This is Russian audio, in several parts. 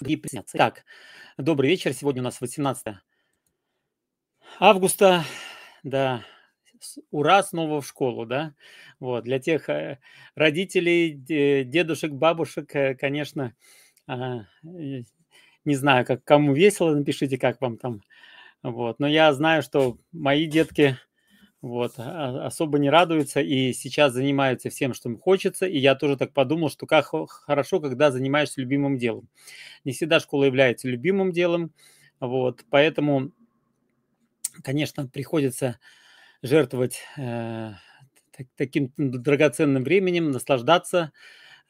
Где присняться. Итак, добрый вечер. Сегодня у нас 18 августа. Да, ура, снова в школу, да. Вот, для тех э, родителей, дедушек, бабушек, э, конечно, а, не знаю, как кому весело, напишите, как вам там. Вот, но я знаю, что мои детки вот, а, особо не радуются и сейчас занимаются всем, что им хочется. И я тоже так подумал, что как хорошо, когда занимаешься любимым делом. Не всегда школа является любимым делом. Вот, поэтому, конечно, приходится жертвовать э, таким драгоценным временем, наслаждаться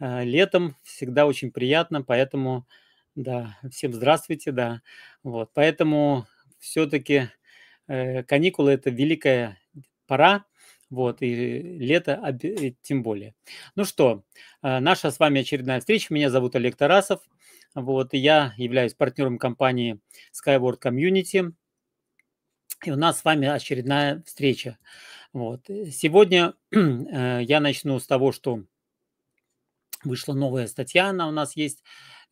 э, летом. Всегда очень приятно, поэтому, да, всем здравствуйте, да. Вот, поэтому все-таки Э, каникулы – это великая пора, вот, и лето тем более. Ну что, э, наша с вами очередная встреча. Меня зовут Олег Тарасов. Вот, и я являюсь партнером компании Skyward Community. И у нас с вами очередная встреча. Вот. Э, сегодня я начну с того, что вышла новая статья, она у нас есть,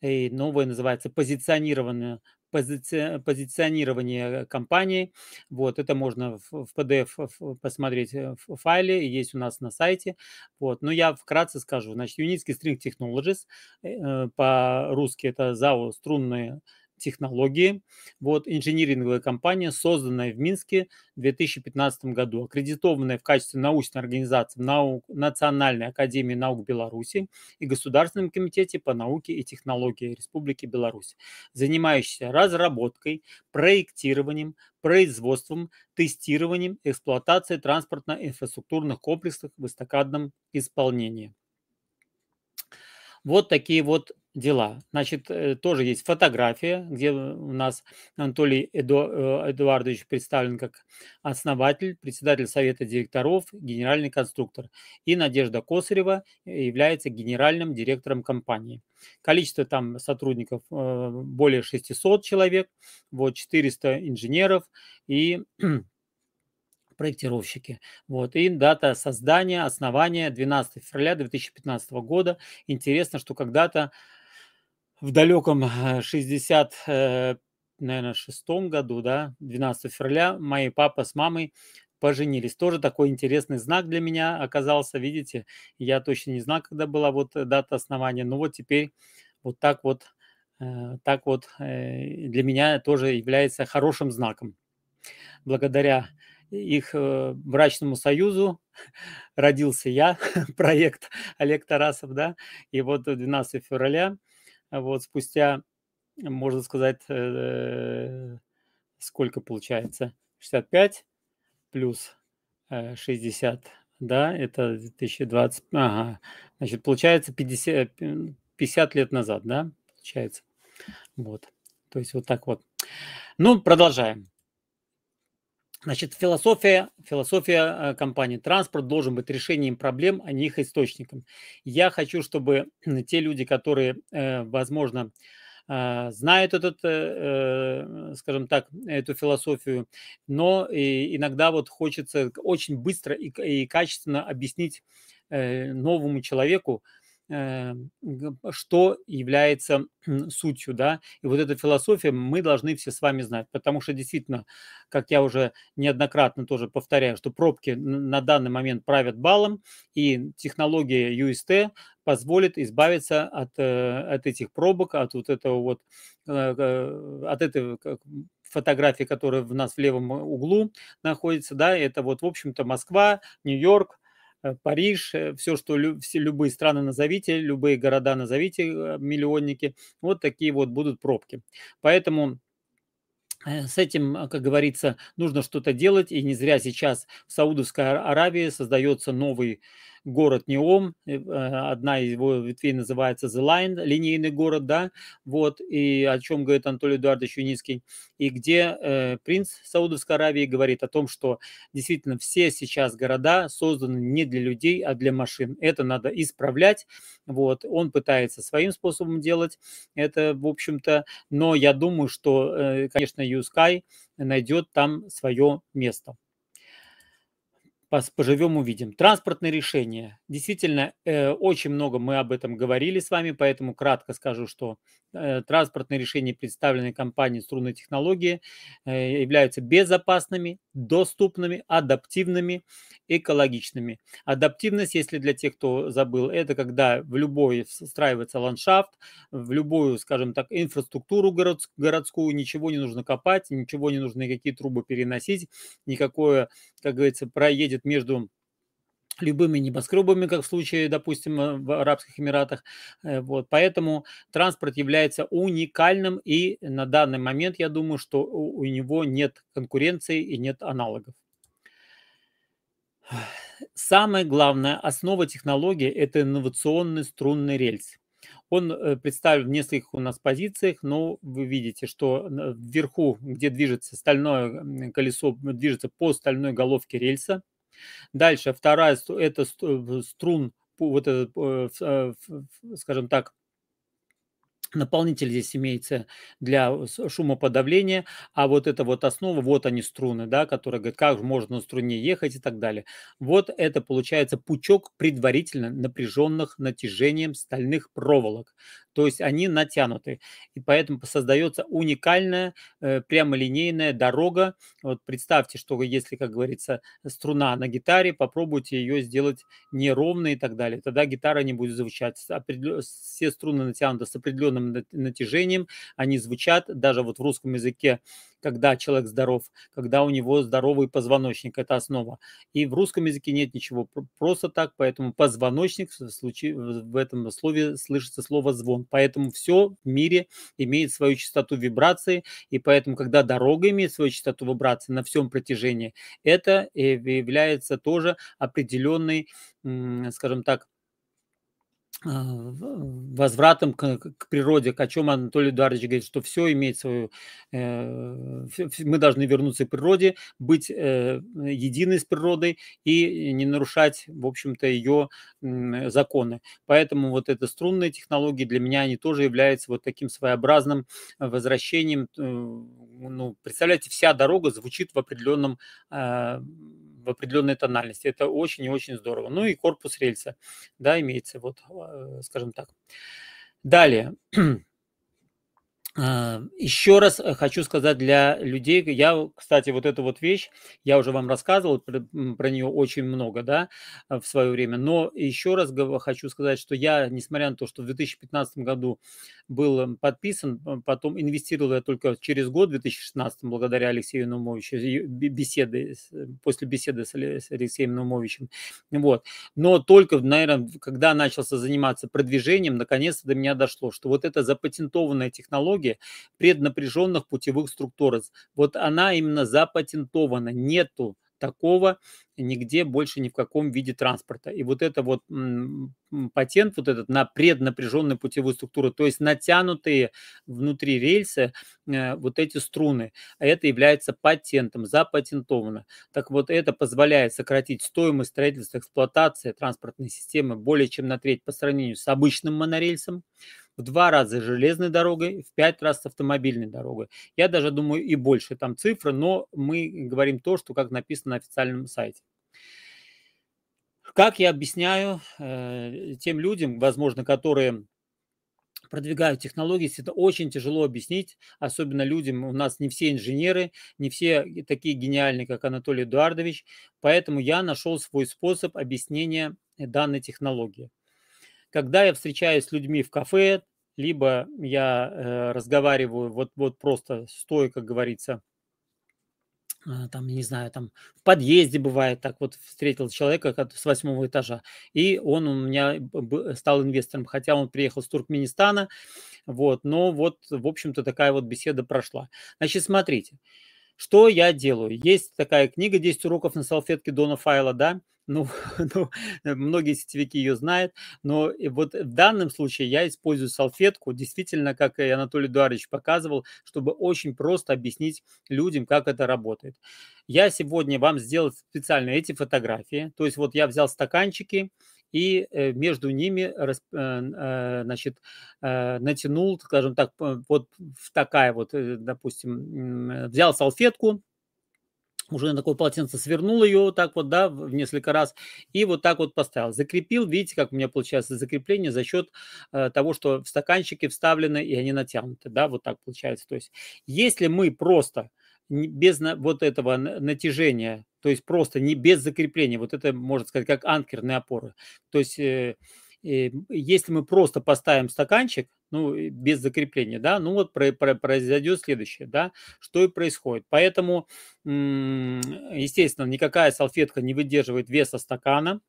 и новая называется «Позиционирование пози позиционирование компании. Вот, это можно в, PDF э, посмотреть в э, файле, есть у нас на сайте. Вот, но я вкратце скажу. Значит, Unitsky String Technologies, э, по-русски это ЗАО «Струнные технологии, вот, инжиниринговая компания, созданная в Минске в 2015 году, аккредитованная в качестве научной организации в наук, Национальной академии наук Беларуси и Государственном комитете по науке и технологии Республики Беларусь, занимающаяся разработкой, проектированием, производством, тестированием, эксплуатацией транспортно-инфраструктурных комплексов в эстакадном исполнении. Вот такие вот дела. Значит, э, тоже есть фотография, где у нас Анатолий Эду, э, Эдуардович представлен как основатель, председатель совета директоров, генеральный конструктор. И Надежда Косарева является генеральным директором компании. Количество там сотрудников э, более 600 человек, вот 400 инженеров и проектировщики. Вот. И дата создания, основания 12 февраля 2015 года. Интересно, что когда-то в далеком 60, э, э, наверное, шестом году, да, 12 февраля, мои папа с мамой поженились. Тоже такой интересный знак для меня оказался, видите, я точно не знал, когда была вот дата основания, но вот теперь вот так вот, э, так вот для меня тоже является хорошим знаком. Благодаря их брачному союзу родился я, проект Олег Тарасов, да, и вот 12 февраля а вот спустя, можно сказать, э, сколько получается? 65 плюс 60, э, да, это 2020, ага, значит, получается 50, 50 лет назад, да, получается, вот, то есть вот так вот. Ну, продолжаем. Значит, философия, философия э, компании. Транспорт должен быть решением проблем, а не их источником. Я хочу, чтобы э, те люди, которые, э, возможно, знают этот, скажем так, эту философию, но иногда вот хочется очень быстро и качественно объяснить новому человеку, Э, что является сутью, да, и вот эта философия мы должны все с вами знать, потому что действительно, как я уже неоднократно тоже повторяю, что пробки на данный момент правят балом, и технология UST позволит избавиться от, э, от этих пробок, от вот этого вот, э, от этой фотографии, которая в нас в левом углу находится, да, это вот, в общем-то, Москва, Нью-Йорк, Э, Париж, э, все, что все, любые страны назовите, любые города назовите, э, миллионники, вот такие вот будут пробки. Поэтому с этим, как говорится, нужно что-то делать, и не зря сейчас в Саудовской Аравии создается новый город Неом, э, одна из его ветвей называется The Line, линейный город, да, вот, и о чем говорит Анатолий Эдуардович Юницкий, и где э, принц Саудовской Аравии говорит о том, что действительно все сейчас города созданы не для людей, а для машин. Это надо исправлять, вот, он пытается своим способом делать это, в общем-то, но я думаю, что, э, конечно, Юскай найдет там свое место поживем, увидим. Транспортное решение, Действительно, э, очень много мы об этом говорили с вами, поэтому кратко скажу, что Э, транспортные решения, представленные компанией струнной технологии, э, являются безопасными, доступными, адаптивными, экологичными. Адаптивность, если для тех, кто забыл, это когда в любой встраивается ландшафт, в любую, скажем так, инфраструктуру городскую, ничего не нужно копать, ничего не нужно никакие трубы переносить, никакое, как говорится, проедет между любыми небоскребами, как в случае, допустим, э, в Арабских Эмиратах. Э, вот. Поэтому транспорт является уникальным, и на данный момент, я думаю, что у него нет конкуренции и нет аналогов. Самое главное, основа технологии – это инновационный струнный рельс. Он э, представлен в нескольких у нас позициях, но вы видите, что вверху, где движется стальное колесо, движется по стальной головке рельса – Дальше вторая – это струн, вот этот, э, э, скажем так, наполнитель здесь имеется для шумоподавления, а вот это вот основа, вот они струны, да, которые говорят, как можно на струне ехать и так далее. Вот это получается пучок предварительно напряженных натяжением стальных проволок, то есть они натянуты. И поэтому создается уникальная э, прямолинейная дорога. Вот представьте, что если, как говорится, струна на гитаре, попробуйте ее сделать неровной и так далее. Тогда гитара не будет звучать. Все струны натянуты с определенным натяжением, они звучат. Даже вот в русском языке когда человек здоров, когда у него здоровый позвоночник, это основа. И в русском языке нет ничего просто так, поэтому позвоночник в, случае, в этом слове слышится слово звон. Поэтому все в мире имеет свою частоту вибрации, и поэтому, когда дорога имеет свою частоту вибрации на всем протяжении, это является тоже определенной, скажем так, а, возвратом к, к природе, о чем Анатолий Эдуардович говорит, что все имеет свою... Э, мы должны вернуться к природе, быть э, едины с природой и не нарушать, в общем-то, ее э, законы. Поэтому вот эта струнная технология для меня, они тоже являются вот таким своеобразным возвращением. Э, ну, представляете, вся дорога звучит в определенном э, в определенной тональности. Это очень и очень здорово. Ну и корпус рельса, да, имеется, вот, а, скажем так. Далее. А, еще раз э, хочу сказать для людей, я, кстати, вот эту вот вещь, я уже вам рассказывал про, про нее очень много, да, э, в свое время, но еще раз хочу сказать, что я, несмотря на то, что в 2015 году был эм, подписан, э, потом инвестировал я только через год, в 2016, благодаря Алексею Наумовичу, беседы, после беседы с Алексеем Наумовичем, вот, но только, наверное, когда начался заниматься продвижением, наконец-то до меня дошло, что вот эта запатентованная технология, технология преднапряженных путевых структур. Вот она именно запатентована, нету такого нигде больше ни в каком виде транспорта. И вот это вот патент, вот этот на преднапряженную путевую структуру, то есть натянутые внутри рельсы э, вот эти струны, а это является патентом, запатентовано. Так вот, это позволяет сократить стоимость строительства эксплуатации транспортной системы более чем на треть по сравнению с обычным монорельсом в два раза железной дорогой, в пять раз автомобильной дорогой. Я даже думаю и больше там цифры, но мы говорим то, что как написано на официальном сайте. Как я объясняю э, тем людям, возможно, которые продвигают технологии, это очень тяжело объяснить, особенно людям, у нас не все инженеры, не все такие гениальные, как Анатолий Эдуардович, поэтому я нашел свой способ объяснения данной технологии когда я встречаюсь с людьми в кафе, либо я э, разговариваю вот, вот просто стоя, как говорится, э, там, не знаю, там в подъезде бывает, так вот встретил человека как, с восьмого этажа, и он у меня стал инвестором, хотя он приехал с Туркменистана, вот, но вот, в общем-то, такая вот беседа прошла. Значит, смотрите, что я делаю? Есть такая книга «10 уроков на салфетке Дона Файла», да, ну, ну, э, многие сетевики ее знают, но вот в данном случае я использую салфетку, действительно, как и Анатолий Эдуардович показывал, чтобы очень просто объяснить людям, как это работает. Я сегодня вам сделал специально эти фотографии, то есть вот я взял стаканчики, и э, между ними э, значит, натянул, скажем так, вот такая вот, допустим, взял салфетку, уже на такое полотенце, свернул ее вот так вот, да, в несколько раз, и вот так вот поставил. Закрепил, видите, как у меня получается закрепление за счет э, того, что в стаканчике вставлены и они натянуты, да, вот так получается. То есть если мы просто без вот этого натяжения, то есть просто не без закрепления, вот это, можно сказать, как анкерные опоры, то есть... Э, э если мы просто поставим стаканчик, ну, без закрепления, да, ну вот произойдет следующее, да, что и происходит. Поэтому, естественно, никакая салфетка не выдерживает веса стакана,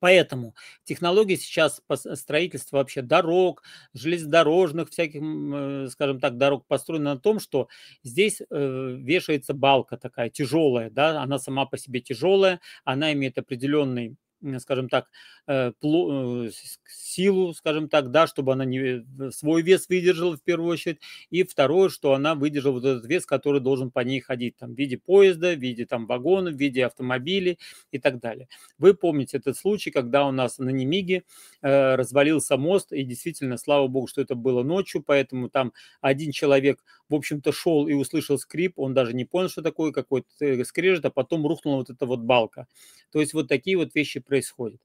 Поэтому технологии сейчас строительства вообще дорог, железнодорожных всяких, э, скажем так, дорог построены на том, что здесь э, вешается балка такая тяжелая, да, она сама по себе тяжелая, она имеет определенный скажем так, э, э, силу, скажем так, да, чтобы она не, свой вес выдержала в первую очередь, и второе, что она выдержала вот этот вес, который должен по ней ходить, там, в виде поезда, в виде там вагона, в виде автомобилей и так далее. Вы помните этот случай, когда у нас на Немиге э, развалился мост, и действительно, слава богу, что это было ночью, поэтому там один человек, в общем-то, шел и услышал скрип, он даже не понял, что такое, какой-то скрежет, а потом рухнула вот эта вот балка. То есть вот такие вот вещи происходит.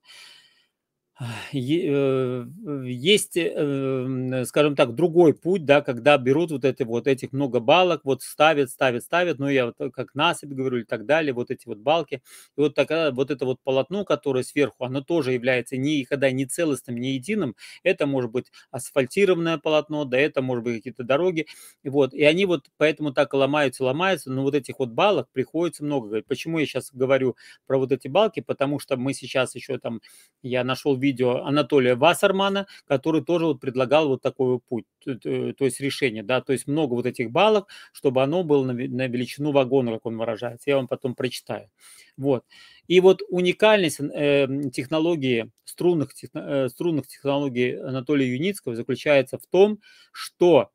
Э, э, есть, э, скажем так, другой путь, да, когда берут вот эти вот этих много балок, вот ставят, ставят, ставят, ну я вот как насыпь говорю и так далее, вот эти вот балки, и вот тогда вот это вот полотно, которое сверху, оно тоже является не когда не целостным, не единым, это может быть асфальтированное полотно, да это может быть какие-то дороги, и вот, и они вот поэтому так ломаются, ломаются, но вот этих вот балок приходится много. Почему я сейчас говорю про вот эти балки, потому что мы сейчас еще там, я нашел видео Анатолия Вассермана, который тоже вот предлагал вот такой путь, э, то есть решение, да, то есть много вот этих баллов, чтобы оно было на, величину вагона, как он выражается. Я вам потом прочитаю. Вот. И вот уникальность э, технологии, струнных, э, струнных технологий Анатолия Юницкого заключается в том, что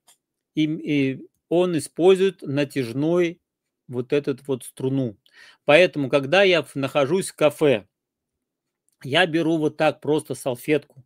им, и он использует натяжной вот этот вот струну. Поэтому, когда я нахожусь в кафе, я беру вот так просто салфетку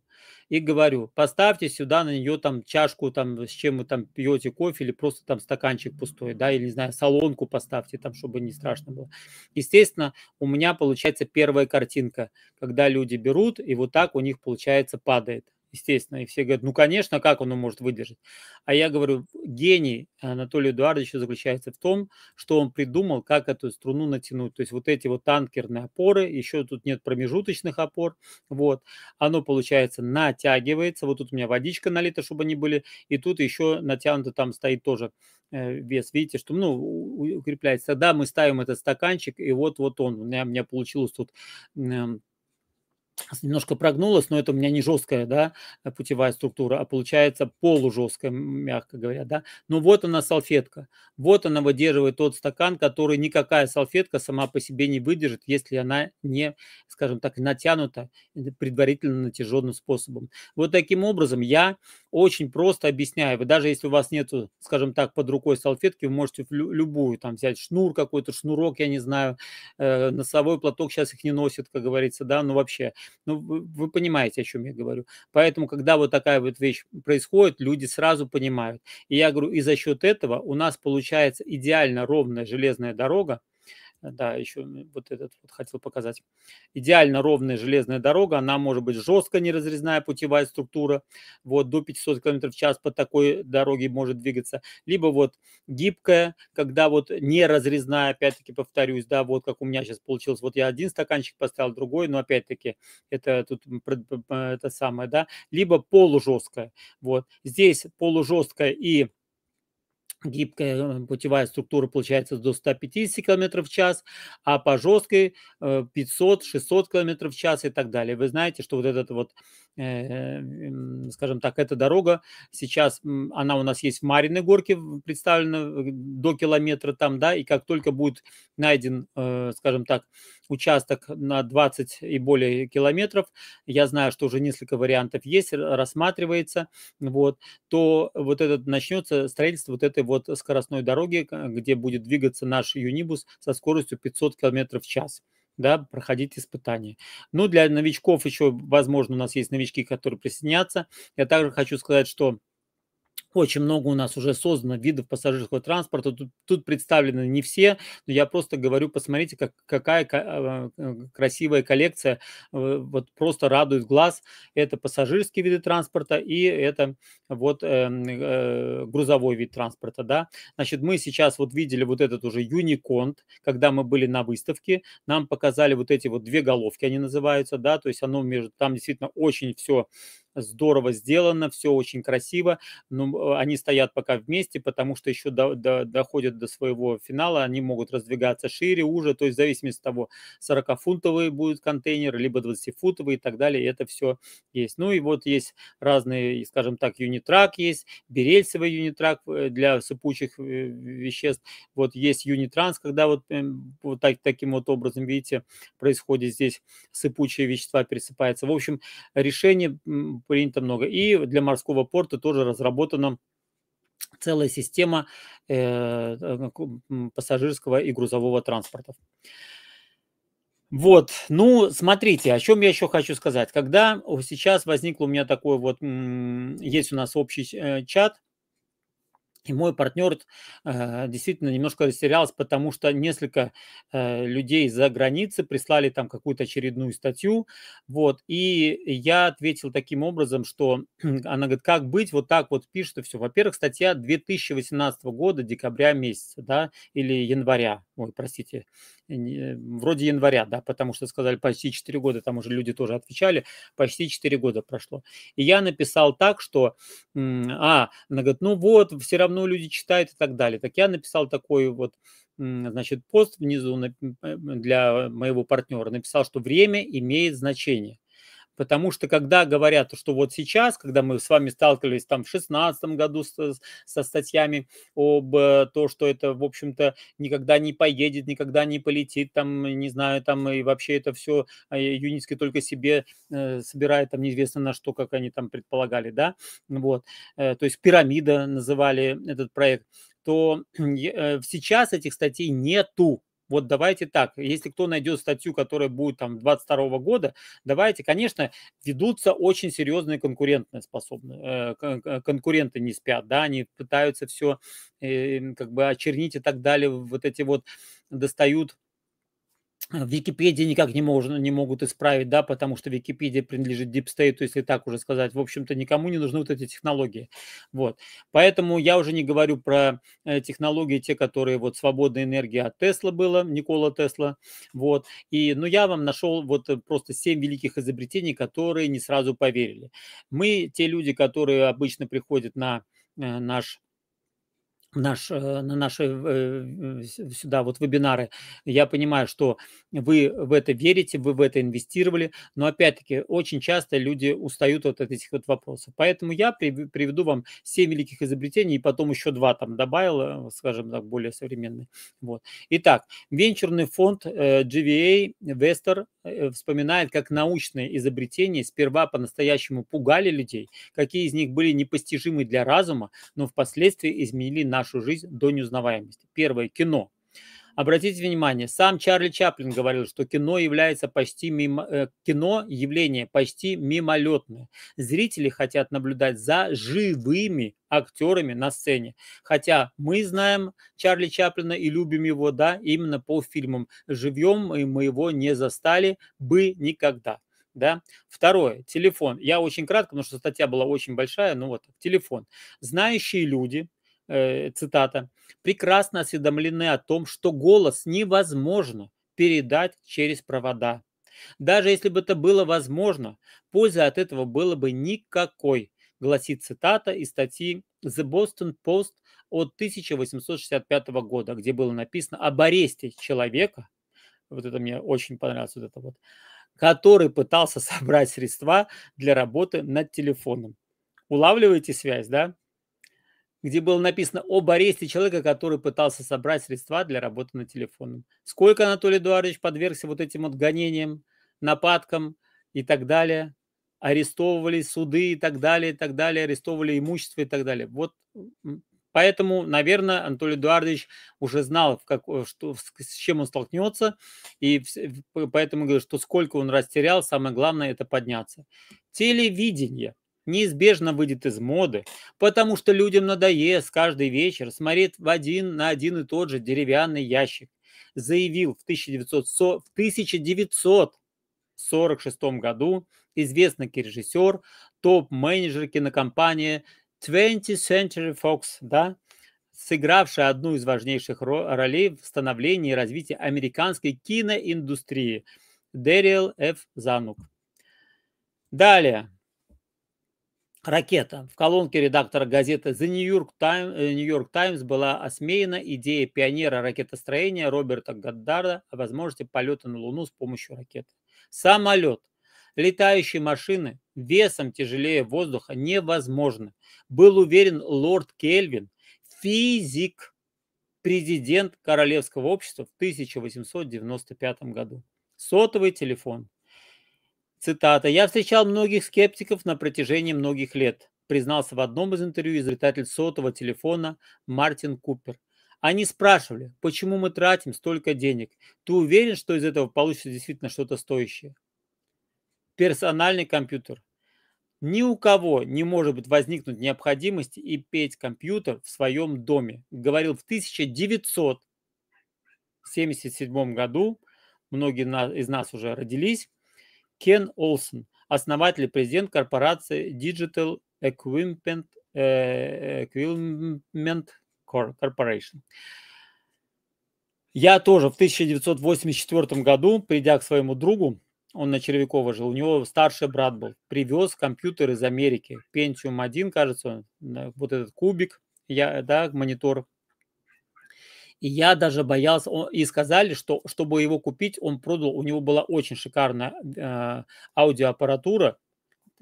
и говорю, поставьте сюда на нее там чашку, там, с чем вы там пьете кофе, или просто там стаканчик пустой, да, или, не знаю, салонку поставьте там, чтобы не страшно было. Естественно, у меня получается первая картинка, когда люди берут, и вот так у них, получается, падает естественно. И все говорят, ну, конечно, как он может выдержать? А я говорю, гений Анатолия Эдуардовича заключается в том, что он придумал, как эту струну натянуть. То есть вот эти вот танкерные опоры, еще тут нет промежуточных опор, вот. Оно, получается, натягивается. Вот тут у меня водичка налита, чтобы они были. И тут еще натянуто там стоит тоже э, вес, видите, что, ну, укрепляется. Тогда мы ставим этот стаканчик, и вот-вот он. У меня, у меня получилось тут немножко прогнулась, но это у меня не жесткая да, э, путевая структура, а получается полужесткая, мягко говоря. Да? Но вот она салфетка, вот она выдерживает тот стакан, который никакая салфетка сама по себе не выдержит, если она не, скажем так, натянута э, предварительно натяженным способом. Вот таким образом я очень просто объясняю. Вы даже если у вас нету, скажем так, под рукой салфетки, вы можете любую там взять шнур какой-то, шнурок, я не знаю, э, носовой платок, сейчас их не носят, как говорится, да, ну вообще – ну, вы, вы понимаете, о чем я говорю. Поэтому, когда вот такая вот вещь происходит, люди сразу понимают. И я говорю, и за счет этого у нас получается идеально ровная железная дорога, Э, да, еще вот этот вот хотел показать. Идеально ровная железная дорога, она может быть жестко неразрезная путевая структура, вот до 500 км в час по такой дороге может двигаться, либо вот гибкая, когда вот неразрезная, опять-таки повторюсь, да, вот как у меня сейчас получилось, вот я один стаканчик поставил, другой, но опять-таки это тут это самое, да, либо полужесткая, вот. Здесь полужесткая и гибкая э, путевая структура получается до 150 км в час, а по жесткой 500-600 э, км в час и так далее. Вы знаете, что вот этот вот Э, скажем так, эта дорога сейчас, она у нас есть в Мариной горке представлена э, до километра там, да, и как только будет найден, э, скажем так, участок на 20 и более километров, я знаю, что уже несколько вариантов есть, рассматривается, вот, то вот этот начнется строительство вот этой вот скоростной дороги, где будет двигаться наш Юнибус со скоростью 500 километров в час да, проходить испытания. Ну, для новичков еще, возможно, у нас есть новички, которые присоединятся. Я также хочу сказать, что очень много у нас уже создано видов пассажирского транспорта. Тут, тут представлены не все, но я просто говорю, посмотрите, как, какая а, э, э, красивая коллекция. Э, вот просто радует глаз. Это пассажирские виды транспорта и это вот э, э, грузовой вид транспорта. Да? Значит, мы сейчас вот видели вот этот уже юниконт, когда мы были на выставке. Нам показали вот эти вот две головки, они называются. да, То есть оно между, там действительно очень все здорово сделано, все очень красиво, но э, они стоят пока вместе, потому что еще до, до, доходят до своего финала, они могут раздвигаться шире, уже, то есть в зависимости от того, 40-фунтовый будет контейнер, либо 20-футовый и так далее, это все есть. Ну и вот есть разные, скажем так, юнитрак есть, берельсовый юнитрак э, для сыпучих э, веществ, вот есть юнитранс, когда вот, эм, вот так, таким вот образом, видите, происходит здесь сыпучие вещества пересыпаются. В общем, решение принято много. И для морского порта тоже разработана целая система э, э, пассажирского и грузового транспорта. Вот, ну, смотрите, о чем я еще хочу сказать. Когда сейчас возникло у меня такой вот, есть у нас общий э, чат, и мой партнер э, действительно немножко растерялся, потому что несколько э, людей за границы прислали там какую-то очередную статью. Вот, и я ответил таким образом, что она говорит, как быть, вот так вот пишет и все. Во-первых, статья 2018 года, декабря месяца, да, или января, ой, простите, вроде января, да, потому что сказали почти 4 года, там уже люди тоже отвечали, почти 4 года прошло. И я написал так, что, а, она говорит, ну вот, все равно люди читают и так далее. Так я написал такой вот, значит, пост внизу э, для моего партнера, написал, что время имеет значение. Потому что когда говорят, что вот сейчас, когда мы с вами сталкивались там в 2016 году со, со статьями об э, то, что это, в общем-то, никогда не поедет, никогда не полетит, там, не знаю, там и вообще это все а, Юницкий только себе э, собирает, там неизвестно на что, как они там предполагали, да, вот, э, то есть пирамида называли этот проект, то э, сейчас этих статей нету, вот давайте так, если кто найдет статью, которая будет там 22 года, давайте, конечно, ведутся очень серьезные конкурентные способные, э, э, конкуренты не спят, да, они пытаются все э, как бы очернить и так далее, вот эти вот достают а, в Википедии никак не, можно, не могут исправить, да, потому что Википедия принадлежит Deep State, если так уже сказать. В общем-то, никому не нужны вот эти технологии. Вот. Поэтому я уже не говорю про э, технологии, те, которые вот свободная энергия от Тесла была, Никола Тесла. Вот. И, ну, я вам нашел вот э, просто семь великих изобретений, которые не сразу поверили. Мы, те люди, которые обычно приходят на э, наш наш, э, на наши э, сюда вот вебинары, я понимаю, что вы в это верите, вы в это инвестировали, но опять-таки очень часто люди устают от этих вот вопросов. Поэтому я приведу вам 7 великих изобретений и потом еще два там добавил, скажем так, более современные. Вот. Итак, венчурный фонд э, GVA Вестер вспоминает, как научные изобретения сперва по-настоящему пугали людей, какие из них были непостижимы для разума, но впоследствии изменили наш нашу жизнь до неузнаваемости. Первое – кино. Обратите внимание, сам Чарли Чаплин говорил, что кино является почти мимо, э, кино явление почти мимолетное. Зрители хотят наблюдать за живыми актерами на сцене. Хотя мы знаем Чарли Чаплина и любим его, да, именно по фильмам живем и мы его не застали бы никогда. Да? Второе, телефон. Я очень кратко, потому что статья была очень большая, ну вот, телефон. Знающие люди, Э, цитата, прекрасно осведомлены о том, что голос невозможно передать через провода. Даже если бы это было возможно, пользы от этого было бы никакой, гласит цитата из статьи The Boston Post от 1865 года, где было написано об аресте человека, вот это мне очень понравилось, вот это вот, который пытался собрать средства для работы над телефоном. Улавливаете связь, да? где было написано об аресте человека, который пытался собрать средства для работы на телефоне. Сколько Анатолий Эдуардович подвергся вот этим вот гонениям, нападкам и так далее. Арестовывали суды и так далее, и так далее, арестовывали имущество и так далее. Вот Поэтому, наверное, Анатолий Эдуардович уже знал, в как, э, что, с чем он столкнется, и поэтому говорит, что сколько он растерял, самое главное – это подняться. Телевидение – неизбежно выйдет из моды, потому что людям надоест каждый вечер смотреть в один на один и тот же деревянный ящик, заявил в 1946 году известный режиссер, топ-менеджер кинокомпании 20th Century Fox, да, сыгравшая одну из важнейших ролей в становлении и развитии американской киноиндустрии. Дэрил Ф. Занук. Далее. Ракета. В колонке редактора газеты The New York, Times, э, New York Times была осмеяна идея пионера ракетостроения Роберта Гаддарда о возможности полета на Луну с помощью ракеты. Самолет. Летающие машины весом тяжелее воздуха невозможны, Был уверен лорд Кельвин, физик, президент Королевского общества в 1895 году. Сотовый телефон. Цитата. «Я встречал многих скептиков на протяжении многих лет», признался в одном из интервью изобретатель сотового телефона Мартин Купер. Они спрашивали, почему мы тратим столько денег? Ты уверен, что из этого получится действительно что-то стоящее? Персональный компьютер. Ни у кого не может быть возникнуть необходимость и петь компьютер в своем доме, говорил в 1977 году, многие из нас уже родились, Кен Олсен, основатель и президент корпорации Digital Equipment, э, Equipment Corporation. Я тоже в 1984 году, придя к своему другу, он на Червякова жил, у него старший брат был, привез компьютер из Америки, Pentium 1, кажется, вот этот кубик, я, да, монитор и я даже боялся, он, и сказали, что чтобы его купить, он продал, у него была очень шикарная э, аудиоаппаратура,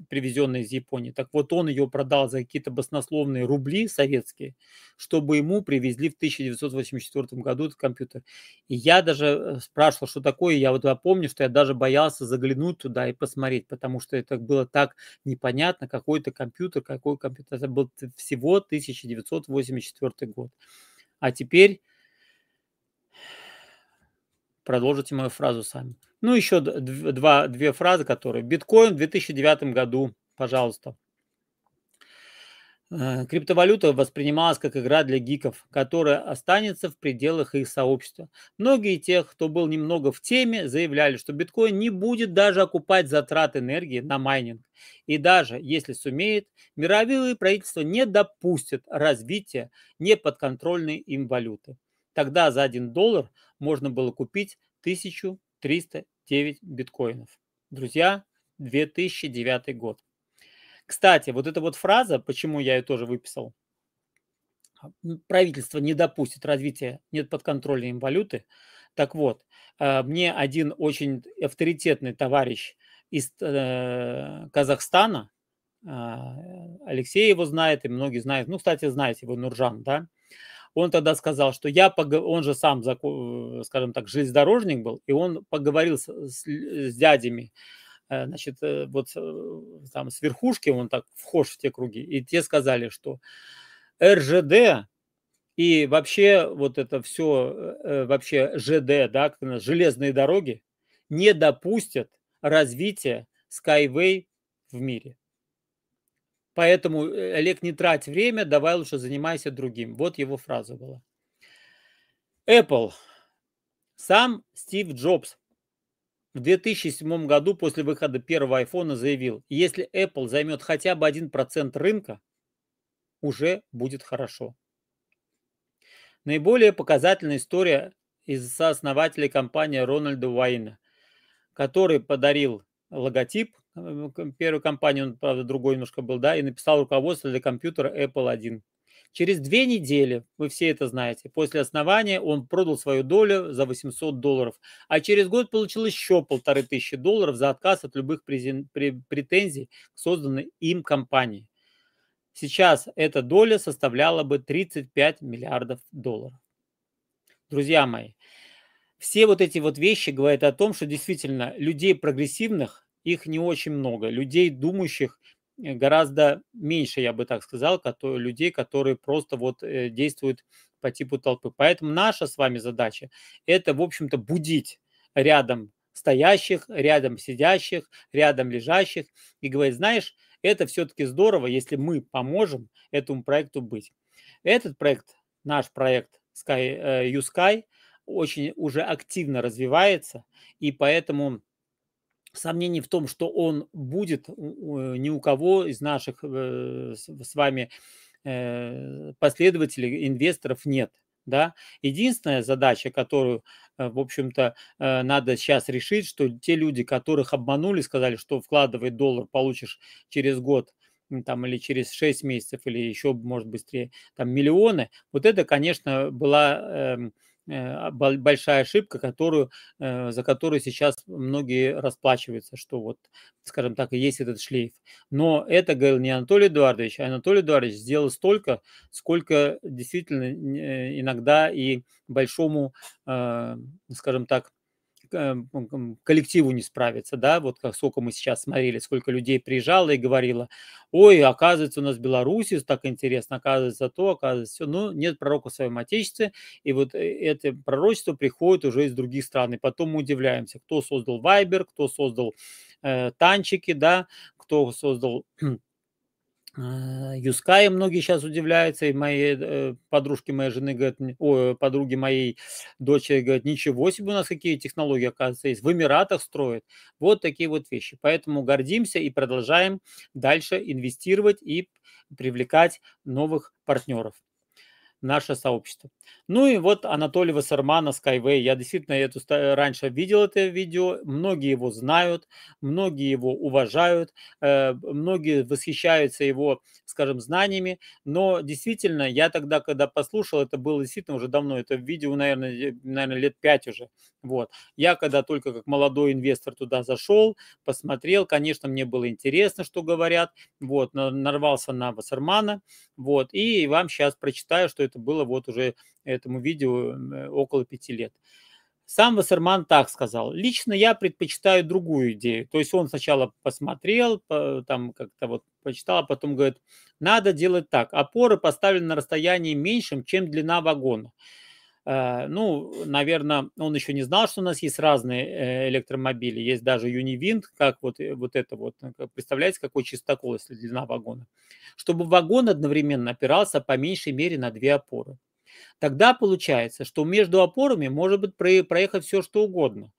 привезенная из Японии. Так вот, он ее продал за какие-то баснословные рубли советские, чтобы ему привезли в 1984 году этот компьютер. И я даже э, спрашивал, что такое. Я вот я помню, что я даже боялся заглянуть туда и посмотреть, потому что это было так непонятно, какой-то компьютер, какой компьютер. Это был всего 1984 год. А теперь продолжите мою фразу сами. Ну, еще два, две фразы, которые. Биткоин в 2009 году, пожалуйста. Э, Криптовалюта воспринималась как игра для гиков, которая останется в пределах их сообщества. Многие тех, кто был немного в теме, заявляли, что биткоин не будет даже окупать затрат энергии на майнинг. И даже если сумеет, мировые правительства не допустят развития неподконтрольной им валюты. Тогда за 1 доллар можно было купить 1309 биткоинов. Друзья, 2009 год. Кстати, вот эта вот фраза, почему я ее тоже выписал, а, ну, правительство не допустит развития нет подконтрольной им валюты. Так вот, а, мне один очень авторитетный товарищ из э, Казахстана, а, Алексей его знает, и многие знают, ну, кстати, знаете его, Нуржан, да, он тогда сказал, что я, погов... он же сам, э, скажем так, железнодорожник был, и он поговорил с, с, с дядями, э, значит, э, вот там с верхушки он так вхож в те круги, и те сказали, что РЖД и вообще вот это все, вообще ЖД, да, железные дороги, не допустят развития Skyway в мире. Поэтому, э, Олег, не трать время, давай лучше занимайся другим. Вот его фраза была. Apple. Сам Стив Джобс в 2007 году после выхода первого iPhone заявил, если Apple займет хотя бы 1% рынка, уже будет хорошо. Наиболее показательная история из сооснователей компании Рональда Уайна, который подарил логотип Э, Первую компанию, он, правда, другой немножко был, да, и написал руководство для компьютера Apple 1. Через две недели, вы все это знаете, после основания он продал свою долю за 800 долларов, а через год получил еще полторы тысячи долларов за отказ от любых претензий к созданной им компании. Сейчас эта доля составляла бы 35 миллиардов долларов. Друзья мои, все вот эти вот вещи говорят о том, что действительно людей прогрессивных их не очень много. Людей, думающих, э, гораздо меньше, я бы так сказал, которые, людей, которые просто вот э, действуют по типу толпы. Поэтому наша с вами задача – это, в общем-то, будить рядом стоящих, рядом сидящих, рядом лежащих и говорить, знаешь, это все-таки здорово, если мы поможем этому проекту быть. Этот проект, наш проект Sky, uh, sky очень уже активно развивается, и поэтому сомнений в том, что он будет ни у кого из наших э, с вами э, последователей, инвесторов нет. Да? Единственная задача, которую, э, в общем-то, надо сейчас решить, что те люди, которых обманули, сказали, что вкладывай доллар, получишь через год там, или через 6 месяцев, или еще, может, быстрее, там, миллионы, вот это, конечно, была эм, Э, большая ошибка, которую, э, за которую сейчас многие расплачиваются, что вот, скажем так, есть этот шлейф. Но это говорил не Анатолий Эдуардович, а Анатолий Эдуардович сделал столько, сколько действительно э, иногда и большому, скажем так, коллективу не справиться, да, вот как сколько мы сейчас смотрели, сколько людей приезжало и говорило, ой, оказывается, у нас в Беларуси так интересно, оказывается то, оказывается все, но нет пророка в своем отечестве, и вот э, это пророчество приходит уже из других стран, и потом мы удивляемся, кто создал Вайбер, кто создал э, танчики, да, кто создал Э, Юская многие сейчас удивляются, и мои э, подружки моей жены говорят, о, подруги моей дочери говорят, ничего себе у нас какие технологии, оказывается, есть, в Эмиратах строят. Вот такие вот вещи. Поэтому гордимся и продолжаем дальше инвестировать и привлекать новых партнеров наше сообщество. Ну и вот Анатолий Вассермана Skyway. Я действительно эту, раньше видел это видео. Многие его знают, многие его уважают, э, многие восхищаются его, скажем, знаниями. Но действительно, я тогда, когда послушал, это было действительно уже давно, это видео, наверное, наверное лет пять уже. Вот. Я когда только как молодой инвестор туда зашел, посмотрел, конечно, мне было интересно, что говорят. Вот, нарвался на Вассермана. Вот, и вам сейчас прочитаю, что это это было вот уже этому видео э, около пяти лет. Сам Вассерман так сказал. Лично я предпочитаю другую идею. То есть он сначала посмотрел, там как-то вот почитал, а потом говорит, надо делать так. Опоры поставлены на расстоянии меньшем, чем длина вагона. Э, ну, наверное, он еще не знал, что у нас есть разные э, электромобили. Есть даже Юнивинт, как вот, э, вот это вот. Представляете, какой чистокол, если длина вагона. Чтобы вагон одновременно опирался по меньшей мере на две опоры. Тогда получается, что между опорами может быть проехать все, что угодно.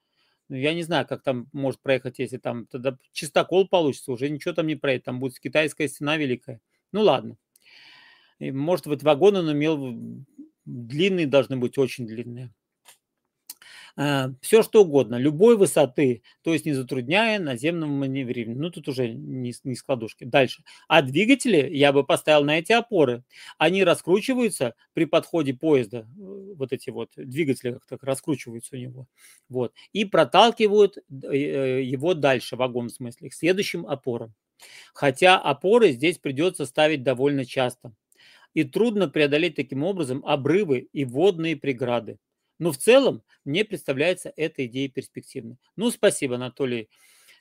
Ну, я не знаю, как там может проехать, если там тогда чистокол получится, уже ничего там не проедет, там будет китайская стена великая. Ну ладно. Может быть, вагон он имел длинные должны быть, очень длинные. А, Все что угодно, любой высоты, то есть не затрудняя наземного маневрирования. Ну, тут уже не, не складушки. Дальше. А двигатели я бы поставил на эти опоры. Они раскручиваются при подходе поезда, э, вот эти вот двигатели как-то раскручиваются у него. Вот. И проталкивают э, э, его дальше, вагон в смысле, к следующим опорам. Хотя опоры здесь придется ставить довольно часто и трудно преодолеть таким образом обрывы и водные преграды. Но в целом мне представляется эта идея перспективной. Ну, спасибо, Анатолий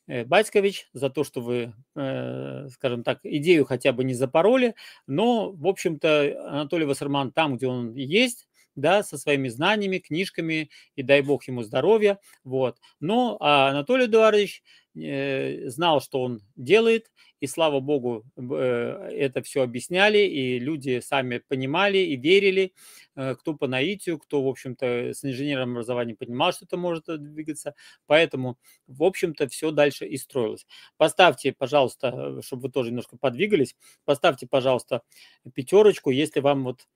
э, Батькович, за то, что вы, э, скажем так, идею хотя бы не запороли. Но, в общем-то, Анатолий Вассерман там, где он есть, да, со своими знаниями, книжками, и дай бог ему здоровья, вот. Но ну, а Анатолий Эдуардович Э, знал, что он делает, и слава богу, э, это все объясняли, и люди сами понимали и верили, э, кто по наитию, кто, в общем-то, с инженером образования понимал, что это может двигаться, поэтому, в общем-то, все дальше и строилось. Поставьте, пожалуйста, чтобы вы тоже немножко подвигались, поставьте, пожалуйста, пятерочку, если вам вот,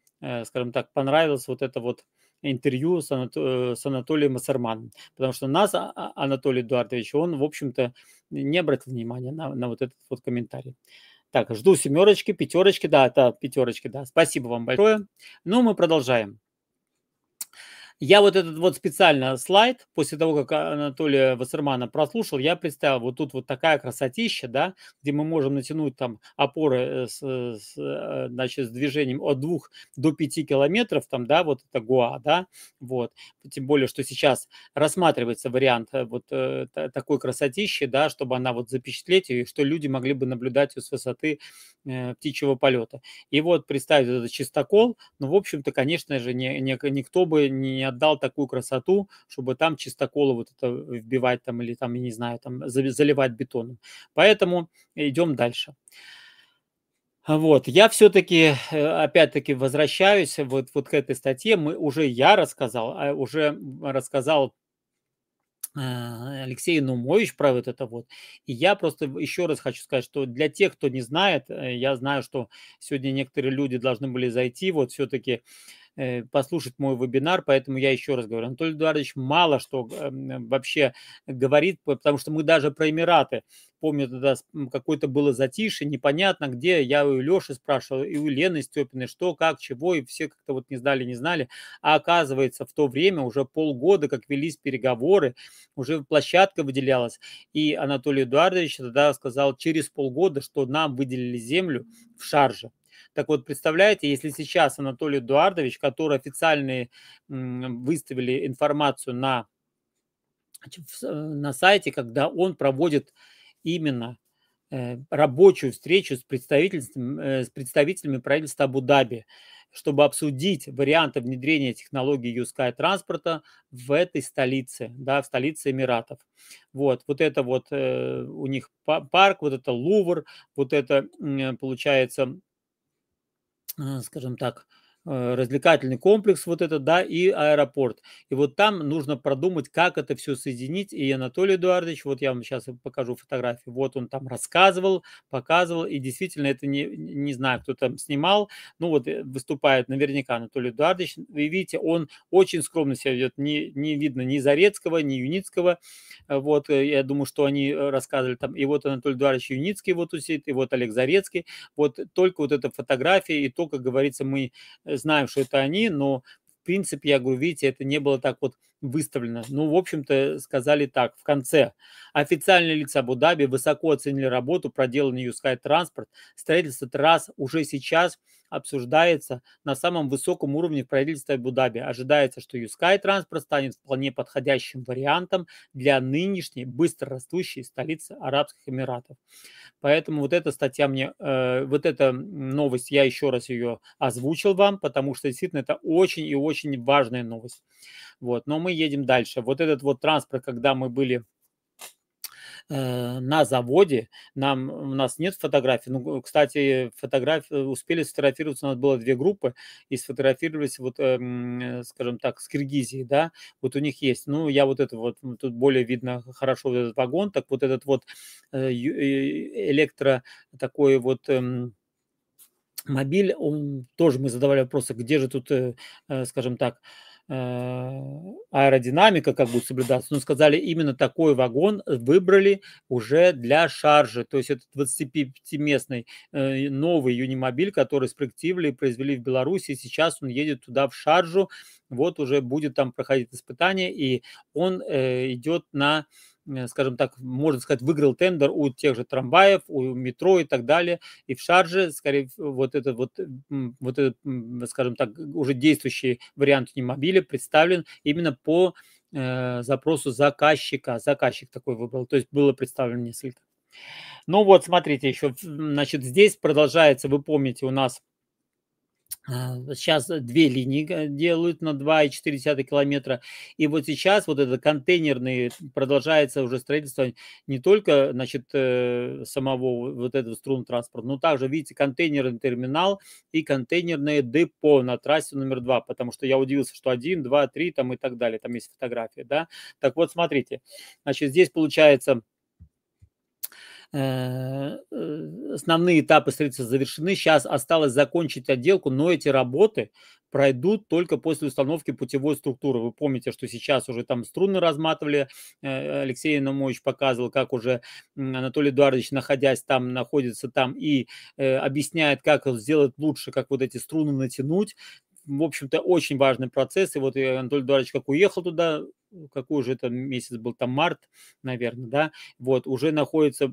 скажем так, понравилось вот это вот интервью с, Анато- э, с Анатолием Массерманом, потому что нас, а, а, Анатолий Эдуардович, он, в общем-то, не обратил внимания на, на вот этот вот комментарий. Так, жду семерочки, пятерочки, да, это пятерочки, да. Спасибо вам большое. Ну, мы продолжаем. Я вот этот вот специально слайд, после того, как а, Анатолия Вассермана прослушал, я представил, вот тут вот такая красотища, да, где мы можем натянуть там опоры э, с, э, с, э, значит, с движением от 2 до 5 километров, там, да, вот это ГУА, да, вот. Тем более, что сейчас рассматривается вариант вот э, такой красотищи, да, чтобы она вот запечатлеть ее, и что люди могли бы наблюдать ее с высоты э, птичьего полета. И вот представить этот чистокол, ну, в общем-то, конечно же, не, не, никто бы не отдал такую красоту, чтобы там чистоколы вот это вбивать там или там, я не знаю, там заливать бетоном. Поэтому идем дальше. Вот, я все-таки, э, опять-таки, возвращаюсь вот, вот к этой статье. Мы, уже я рассказал, а уже рассказал э, Алексей Нумович про вот это вот. И я просто еще раз хочу сказать, что для тех, кто не знает, э, я знаю, что сегодня некоторые люди должны были зайти, вот все-таки Э, послушать мой вебинар, поэтому я еще раз говорю, Анатолий Эдуардович мало что эм, э, вообще говорит, потому что мы даже про Эмираты, помню тогда какое-то было затише, непонятно где, я у Леши спрашивал, и у Лены Степиной, что, как, чего, и все как-то вот не знали, не знали, а оказывается в то время уже полгода, как велись переговоры, уже площадка выделялась, и Анатолий Эдуардович тогда сказал через полгода, что нам выделили землю в Шарже, так вот, представляете, если сейчас Анатолий Эдуардович, который официально выставили информацию на, э, на сайте, когда он проводит именно э, рабочую встречу с, представительством, э, с представителями правительства Абу-Даби, чтобы обсудить варианты внедрения технологии USKY транспорта в этой столице, да, в столице Эмиратов. Вот, вот это вот э, у них парк, вот это Лувр, вот это, э, получается, скажем так, Э, развлекательный комплекс вот этот, да, и аэропорт. И вот там нужно продумать, как это все соединить. И Анатолий Эдуардович, вот я вам сейчас покажу фотографию, вот он там рассказывал, показывал, и действительно это не, не знаю, кто там снимал, ну вот э, выступает наверняка Анатолий Эдуардович. Вы видите, он очень скромно себя ведет, не, не видно ни Зарецкого, ни Юницкого, вот, э, я думаю, что они рассказывали там, и вот Анатолий Эдуардович Юницкий вот усит, и вот Олег Зарецкий, вот только вот эта фотография и то, как говорится, мы знаем, что это они, но в принципе, я говорю, видите, это не было так вот выставлено. Ну, в общем-то, сказали так в конце. Официальные лица Абу-Даби высоко оценили работу, проделанную Sky Transport Строительство трасс уже сейчас – обсуждается на самом высоком уровне в правительстве Абу-Даби. Ожидается, что Юскай транспорт станет вполне подходящим вариантом для нынешней быстро растущей столицы Арабских Эмиратов. Поэтому вот эта статья мне, э, вот эта новость, я еще раз ее озвучил вам, потому что действительно это очень и очень важная новость. Вот, но мы едем дальше. Вот этот вот транспорт, когда мы были Э, на заводе. Нам, у нас нет фотографий. Ну, кстати, фотографии э, успели сфотографироваться, у нас было две группы, и сфотографировались, вот, э, скажем так, с Киргизии, да, вот у них есть. Ну, я вот это вот, тут более видно хорошо этот вагон, так вот этот вот электро такой вот эм, мобиль, он тоже мы задавали вопросы, где же тут, скажем так, Э, аэродинамика как будет соблюдаться, но ну, сказали, именно такой вагон выбрали уже для шаржи, то есть это 25-местный э, новый юнимобиль, который спроектировали и произвели в Беларуси, сейчас он едет туда в шаржу, вот уже будет там проходить испытание, и он э, идет на Э, скажем так, можно сказать, выиграл тендер у тех же трамваев, у метро и так далее. И в Шарже, скорее, вот этот вот, вот этот, скажем так, уже действующий вариант автомобиля представлен именно по э, запросу заказчика. Заказчик такой выбрал, то есть было представлено несколько. Ну вот, смотрите, еще, значит, здесь продолжается, вы помните, у нас Сейчас а, э, две линии делают на 2,4 километра. И вот сейчас вот это контейнерный продолжается уже строительство не только значит, э, самого вот этого струн транспорт, но также, видите, контейнерный терминал и контейнерное депо на трассе номер 2, потому что я удивился, что 1, 2, 3 там и так далее, там есть фотографии, да. Так вот, смотрите, значит, здесь получается Э, э, основные этапы строительства завершены. Сейчас осталось закончить отделку, но эти работы пройдут только после установки путевой структуры. Вы помните, что сейчас уже там струны разматывали. Э, Алексей Янамович показывал, как уже Анатолий Эдуардович, находясь там, находится там и объясняет, как сделать лучше, как вот эти струны натянуть в общем-то, очень важный процесс. И вот Анатолий Эдуардович как уехал туда, какой же это месяц был, там март, наверное, да, вот, уже находится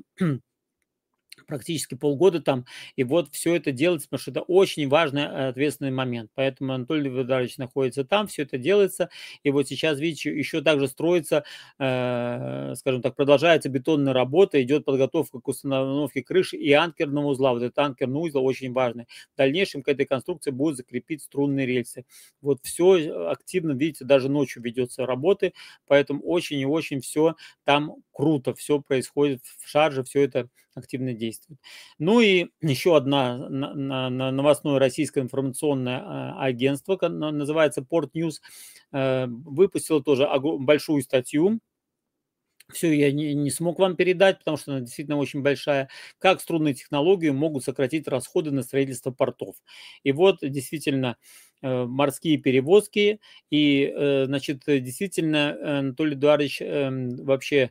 практически полгода там, и вот все это делается, потому что это очень важный э, ответственный момент. Поэтому Анатолий Владимирович находится там, все это делается, и вот сейчас, видите, еще также строится, э, скажем так, продолжается бетонная работа, идет подготовка к установке крыши и анкерного узла. Вот этот анкерный узел очень важный. В дальнейшем к этой конструкции будут закрепить струнные рельсы. Вот все э, активно, видите, даже ночью ведется работы, поэтому очень и очень все там круто, все происходит в шарже, все это активно действует. Ну и еще одна новостное российское информационное а, агентство, называется Port News, э, выпустило тоже большую статью все я не, не смог вам передать, потому что она действительно очень большая. Как струнные технологии могут сократить расходы на строительство портов? И вот действительно э, морские перевозки. И, э, значит, действительно, Анатолий Эдуардович эм, вообще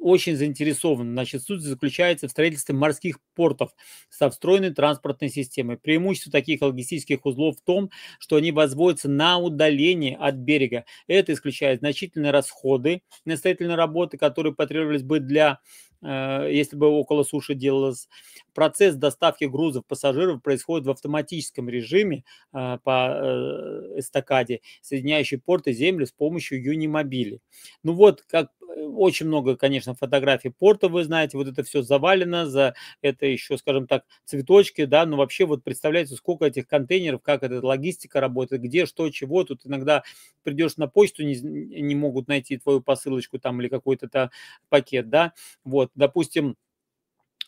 очень заинтересован. Значит, суть заключается в строительстве морских портов со встроенной транспортной системой. Преимущество таких логистических узлов в том, что они возводятся на удаление от берега. Это исключает значительные расходы на строительные работы, которые потребовались бы для э, если бы около суши делалось. Процесс доставки грузов пассажиров происходит в автоматическом режиме э, по э, эстакаде, соединяющей порты и землю с помощью юнимобилей. Ну вот, как очень много, конечно, фотографий порта, вы знаете, вот это все завалено, за это еще, скажем так, цветочки, да, но ну, вообще вот представляете, сколько этих контейнеров, как эта логистика работает, где, что, чего, тут иногда придешь на почту, не, не могут найти твою посылочку там или какой-то пакет, да, вот, допустим,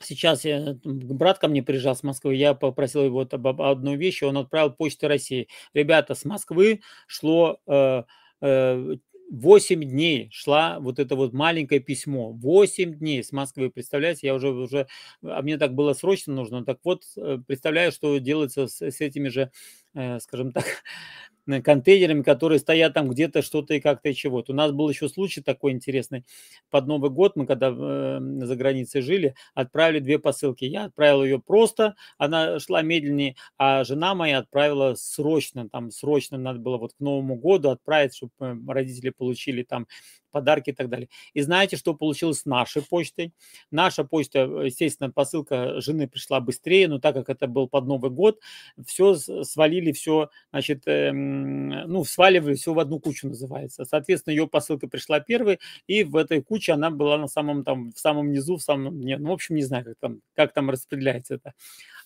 Сейчас я, брат ко мне приезжал с Москвы, я попросил его об, об одной вещи, он отправил почту России. Ребята, с Москвы шло э, э 8 дней шла вот это вот маленькое письмо. 8 дней с Москвы, представляете, я уже, уже, а мне так было срочно нужно. Так вот, э, представляю, что делается с, с этими же, э, скажем так, Э, контейнерами, которые стоят там где-то что-то и как-то и чего-то. У нас был еще случай такой интересный. Под Новый год мы, когда э, за границей жили, отправили две посылки. Я отправил ее просто, она шла медленнее, а жена моя отправила срочно, там срочно надо было вот к Новому году отправить, чтобы э, родители получили там подарки и так далее. И знаете, что получилось с нашей почтой? Наша почта, э, естественно, посылка жены пришла быстрее, но так как это был под Новый год, все свалили, все, значит, э, Э, ну, сваливали все в одну кучу называется. Соответственно, ее посылка пришла первой, и в этой куче она была на самом там, в самом низу, в самом не, Ну, в общем, не знаю, как там, как там распределяется это.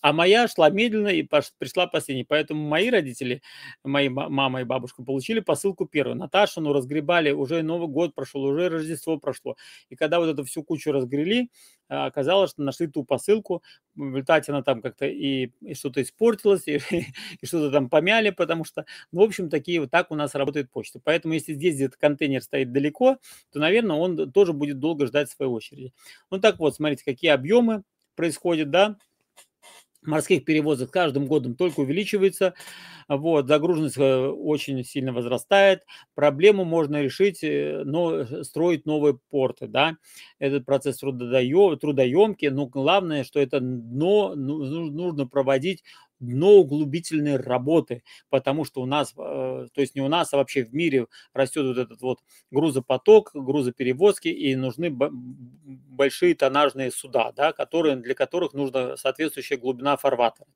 А моя шла медленно и пришла последней. Поэтому мои родители, мои мама и бабушка, получили посылку первую. ну разгребали, уже Новый год прошел, уже Рождество прошло. И когда вот эту всю кучу разгребли, а, оказалось, что нашли ту посылку. В результате она там как-то и, и что-то испортилось, и, и что-то там помяли, потому что, ну, в общем, такие вот так у нас работает почта. Поэтому, если здесь где-то контейнер стоит далеко, то, наверное, он тоже будет долго ждать своей очереди. Ну, так вот, смотрите, какие объемы происходят, да, морских перевозок каждым годом только увеличивается, вот, загруженность э, очень сильно возрастает, проблему можно решить, э, но э, строить новые порты, да, этот процесс трудоемкий, но главное, что это дно ну, нужно проводить дно углубительной работы, потому что у нас, э, то есть не у нас, а вообще в мире растет вот этот вот грузопоток, грузоперевозки, и нужны большие тонажные суда, да, которые, для которых нужна соответствующая глубина фарватера.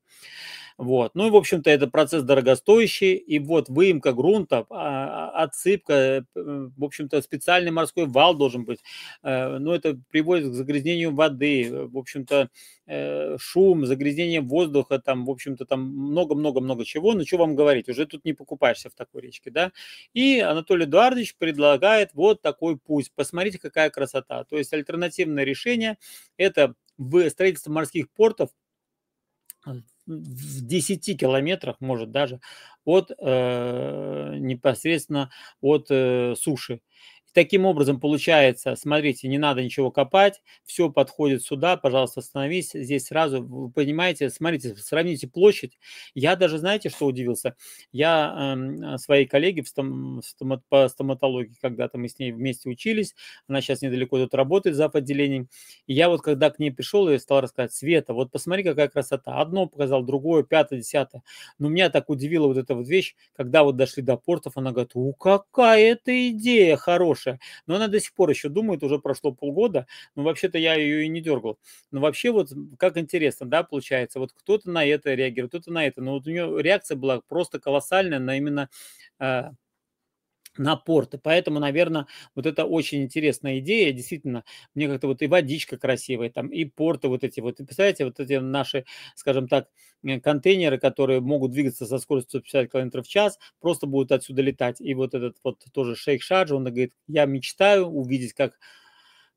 Вот. Ну и, в общем-то, это процесс дорогостоящий, и вот выемка грунта, а, а, отсыпка, э, в общем-то, специальный морской вал должен быть. Э, но ну, это приводит к загрязнению воды, э, в общем-то, шум, загрязнение воздуха, там, в общем-то, там много-много-много чего, но ну, что вам говорить, уже тут не покупаешься в такой речке, да. И Анатолий Эдуардович предлагает вот такой путь. Посмотрите, какая красота. То есть альтернативное решение – это в строительство морских портов в 10 километрах, может даже, от э, непосредственно от э, суши таким образом получается, смотрите, не надо ничего копать, все подходит сюда, пожалуйста, остановись здесь сразу, вы понимаете, смотрите, сравните площадь. Я даже, знаете, что удивился? Я эм, э, своей коллеге в стом, в стомат, по стоматологии, когда-то мы с ней вместе учились, она сейчас недалеко тут работает за подделением. и я вот когда к ней пришел и стал рассказывать, Света, вот посмотри, какая красота, одно показал, другое, пятое, десятое, но меня так удивила вот эта вот вещь, когда вот дошли до портов, она говорит, у, какая это идея хорошая, хорошая. Но она до сих пор еще думает, уже прошло полгода. но вообще-то я ее и не дергал. Но вообще вот как интересно, да, получается, вот кто-то на это реагирует, кто-то на это. Но вот у нее реакция была просто колоссальная на именно а, на порт. поэтому, наверное, вот это очень интересная идея. Действительно, мне как-то вот и водичка красивая, там, и порты вот эти вот. И представляете, вот эти наши, скажем так, э, контейнеры, которые могут двигаться со скоростью 150 км в час, просто будут отсюда летать. И вот этот вот тоже Шейк Шадж, он говорит, я мечтаю увидеть, как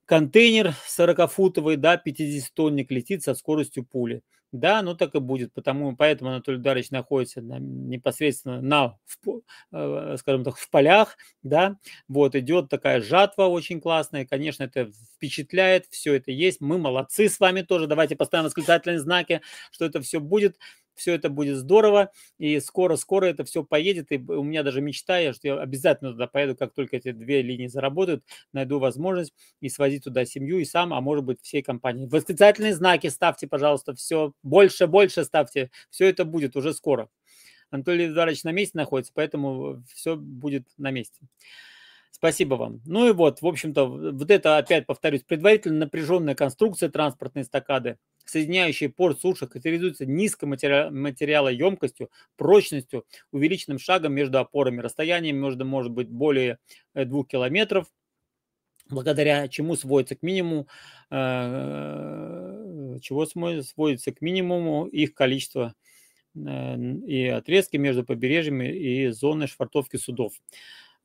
контейнер 40-футовый, да, 50-тонник летит со скоростью пули. Да, ну так и будет, потому, поэтому Анатолий Дарович находится на, непосредственно на, в, э, скажем так, в полях, да, вот идет такая жатва очень классная, конечно, это впечатляет, все это есть, мы молодцы с вами тоже, давайте поставим восклицательные знаки, что это все будет, все это будет здорово, и скоро-скоро это все поедет, и у меня даже мечта, что я обязательно туда поеду, как только эти две линии заработают, найду возможность и свозить туда семью, и сам, а может быть, всей компании. Восклицательные знаки ставьте, пожалуйста, все, больше-больше ставьте, все это будет уже скоро. Анатолий Эдуардович на месте находится, поэтому все будет на месте. Спасибо вам. Ну и вот, в общем-то, вот это, опять повторюсь, предварительно напряженная конструкция транспортной эстакады – соединяющие порт суша характеризуются низкой материала емкостью, прочностью, увеличенным шагом между опорами. расстоянием между может быть более 2 э, километров, благодаря чему сводится к минимуму, э, чего сводится к минимуму их количество э, и отрезки между побережьями и зоны швартовки судов.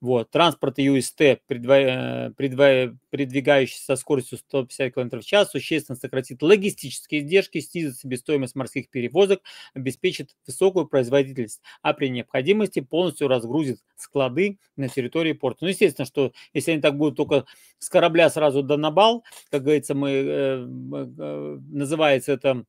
Вот. Транспорт UST, предва... Э, предва... предвигающийся со скоростью 150 км в час, существенно сократит логистические издержки, снизит себестоимость морских перевозок, обеспечит высокую производительность, а при необходимости полностью разгрузит склады на территории порта. Ну, естественно, что если они так будут только с корабля сразу до Набал, как говорится, мы, э, э, называется это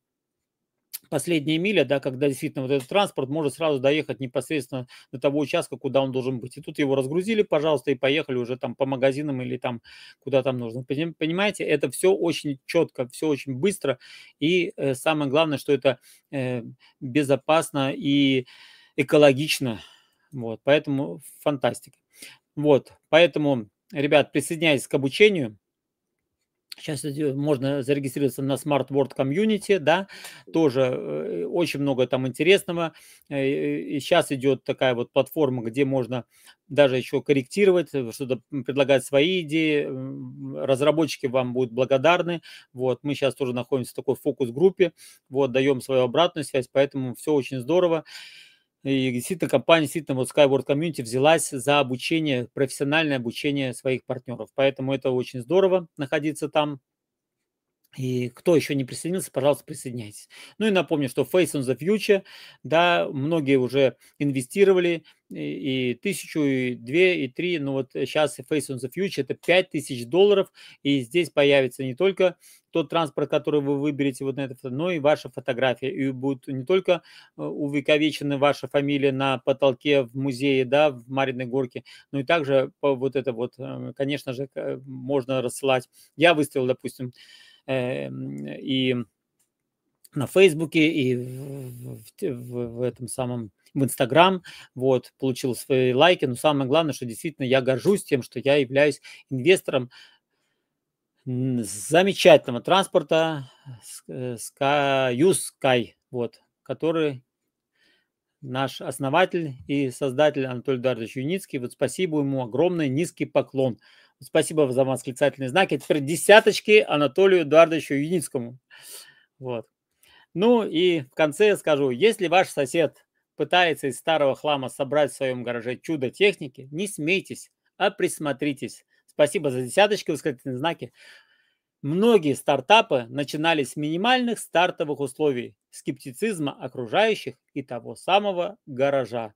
последняя миля, да, когда действительно вот этот транспорт может сразу доехать непосредственно до того участка, куда он должен быть. И тут его разгрузили, пожалуйста, и поехали уже там по магазинам или там куда там нужно. Понимаете, это все очень четко, все очень быстро. И э, самое главное, что это э, безопасно и экологично. Вот, поэтому фантастика. Вот, поэтому, ребят, присоединяйтесь к обучению. Сейчас можно зарегистрироваться на Smart World Community, да, тоже э, очень много там интересного. Э, и сейчас идет такая вот платформа, где можно даже еще корректировать, э, что-то предлагать свои идеи, разработчики вам будут благодарны. Вот, мы сейчас тоже находимся в такой фокус-группе, вот, даем свою обратную связь, поэтому все очень здорово. И действительно, компания, действительно, вот Skyward Community взялась за обучение, профессиональное обучение своих партнеров. Поэтому это очень здорово находиться там. И кто еще не присоединился, пожалуйста, присоединяйтесь. Ну и напомню, что Face on the Future, да, многие уже инвестировали и, и тысячу, и две, и три, но вот сейчас Face on the Future это пять тысяч долларов, и здесь появится не только тот транспорт, который вы выберете вот на это, но и ваша фотография. И будет не только э, увековечена ваша фамилия на потолке в музее, да, в Мариной горке, но и также вот это вот, э, конечно же, э, можно рассылать. Я выставил, допустим, Эм, и на Фейсбуке, и в, в, в этом самом в Инстаграм, вот, получил свои лайки, но самое главное, что действительно я горжусь тем, что я являюсь инвестором замечательного транспорта Sky, э, вот, который наш основатель и создатель Анатолий Дардович Юницкий. Вот спасибо ему огромное, низкий поклон. Спасибо за восклицательные знаки. Теперь десяточки Анатолию Эдуардовичу Юницкому. Вот. Ну и в конце я скажу, если ваш сосед пытается из старого хлама собрать в своем гараже чудо техники, не смейтесь, а присмотритесь. Спасибо за десяточки, восклицательные знаки. Многие стартапы начинали с минимальных стартовых условий, скептицизма окружающих и того самого гаража.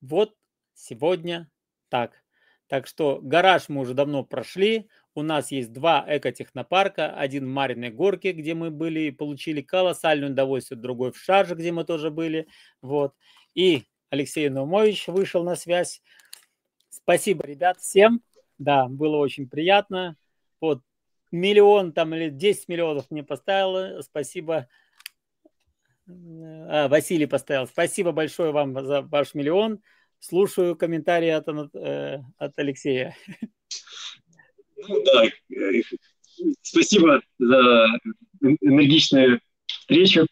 Вот сегодня так. Так что гараж мы уже давно прошли. У нас есть два экотехнопарка. Один в Мариной горке, где мы были и получили колоссальное удовольствие. Другой в Шарже, где мы тоже были. Вот. И Алексей Наумович вышел на связь. Спасибо, ребят, всем. Да, было очень приятно. Вот миллион там или 10 миллионов мне поставило. Спасибо. А, Василий поставил. Спасибо большое вам за ваш миллион. Слушаю комментарии от, э, от Алексея. Ну да, э, спасибо за энергичную встречу.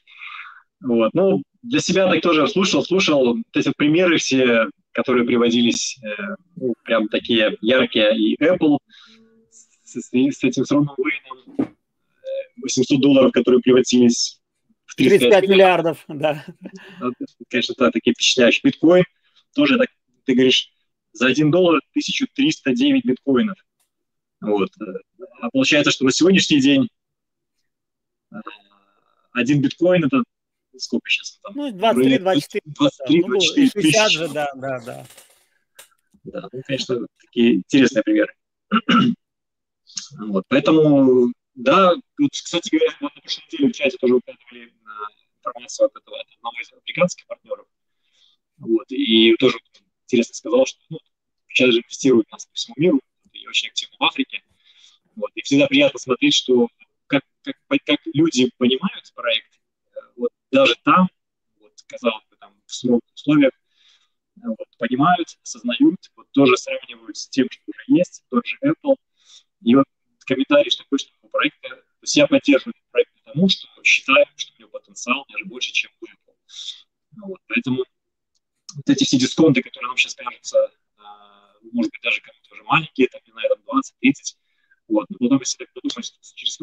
Вот. Ну, для себя так тоже слушал, слушал. Вот эти примеры все, которые приводились, э, ну, прям такие яркие. И Apple с, с этим с Роном 800 долларов, которые превратились в 35, 35 миллиардов. Да. Конечно, да, такие впечатляющие. Биткоин – тоже, так, ты говоришь, за 1 доллар 1309 биткоинов. Вот. А получается, что на сегодняшний день а, один биткоин это сколько сейчас? Там? Ну, 23, 24. 23, 24 ну, 60 же, да, да, да. Да, ну, конечно, такие интересные примеры. вот, поэтому, да, вот, кстати говоря, вот на прошлой неделе в чате тоже упомянули а, информацию от этого от одного из американских партнеров – вот. И тоже интересно сказал, что ну, сейчас же инвестируют нас по всему миру, и очень активно в Африке. Вот. И всегда приятно смотреть, что как, как, как люди понимают проект, э, вот даже там, вот, казалось бы, там, в суровых условиях, э, вот, понимают, осознают, вот, тоже сравнивают с тем, что уже есть, тот же Apple. И вот комментарий, что хочет такого проекта, то есть я поддерживаю проект потому, что считаю, что у него потенциал даже больше, чем у Apple. Ну вот, поэтому вот эти все дисконты, которые нам сейчас кажутся, а, может быть, даже кому-то уже маленькие, там, не знаю, там 20-30, вот, но потом, если так подумать, через,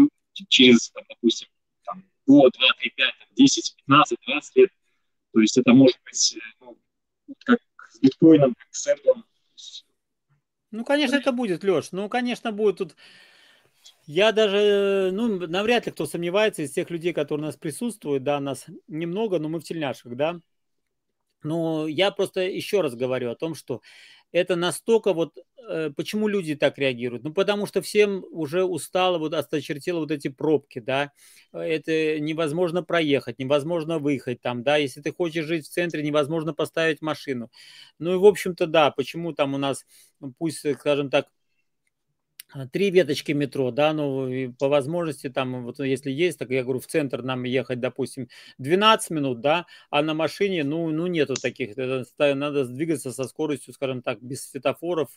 через там, допустим, там, год, 2, 3, 5, там, 10, 15, 20 лет, то есть это может быть, э, ну, как с биткоином, как с Apple. Ну, конечно, это будет, Леш, ну, конечно, будет тут... Я даже, э, ну, навряд ли кто сомневается из тех людей, которые у нас присутствуют, да, нас немного, но мы в тельняшках, да, но я просто еще раз говорю о том, что это настолько вот э, почему люди так реагируют? Ну, потому что всем уже устало, вот осточертило вот эти пробки, да, это невозможно проехать, невозможно выехать там, да, если ты хочешь жить в центре, невозможно поставить машину. Ну и, в общем-то, да, почему там у нас, ну, пусть, скажем так, а, три веточки метро, да, ну, по возможности там, вот ну, если есть, так я говорю, в центр нам ехать, допустим, 12 минут, да, а на машине, ну, ну, нету таких, надо двигаться со скоростью, скажем так, без светофоров,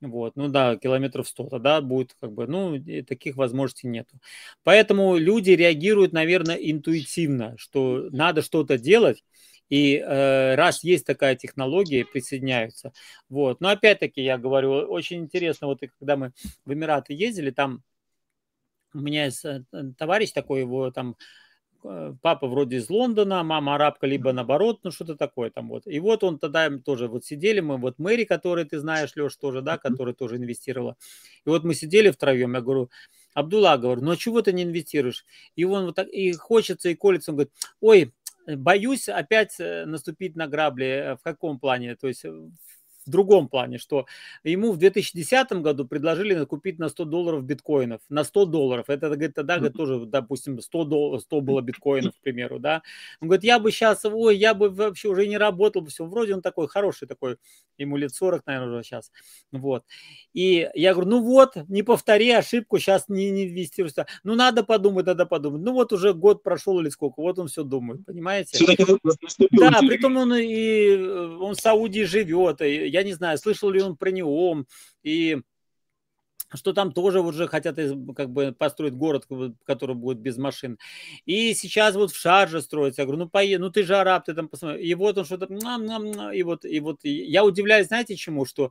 вот, ну да, километров 100 тогда будет как бы, ну, таких возможностей нету. Поэтому люди реагируют, наверное, интуитивно, что надо что-то делать, и э, раз есть такая технология, присоединяются. Вот. Но опять-таки я говорю, очень интересно, вот когда мы в Эмираты ездили, там у меня есть э, товарищ такой, его там э, папа вроде из Лондона, мама арабка, либо наоборот, ну что-то такое там вот. И вот он тогда тоже вот сидели мы, вот Мэри, который ты знаешь, Леш тоже, да, которая тоже инвестировала. И вот мы сидели втроем, я говорю, Абдулла, говорю, ну а чего ты не инвестируешь? И он вот так, и хочется, и колется, он говорит, ой, Боюсь опять э, наступить на грабли. Э, в каком плане? То есть э, в другом плане, что ему в 2010 году предложили купить на 100 долларов биткоинов, на 100 долларов. Это, говорит, тогда говорит, тоже, допустим, 100, дол- 100 было биткоинов, к примеру, да. Он говорит, я бы сейчас, ой, я бы вообще уже не работал бы, все. Вроде он такой хороший такой, ему лет 40, наверное, уже сейчас. Вот. И я говорю, ну вот, не повтори ошибку, сейчас не, не инвестируйся. Ну, надо подумать, надо подумать. Ну, вот уже год прошел или сколько, вот он все думает, понимаете? Да, при том он и э, он в Саудии живет, и я не знаю, слышал ли он про него, и что там тоже уже хотят как бы построить город, который будет без машин. И сейчас вот в Шарже строится. Я говорю, ну поеду, ну ты же араб, ты там посмотри. И вот он что-то, и вот, и вот. Я удивляюсь, знаете чему, что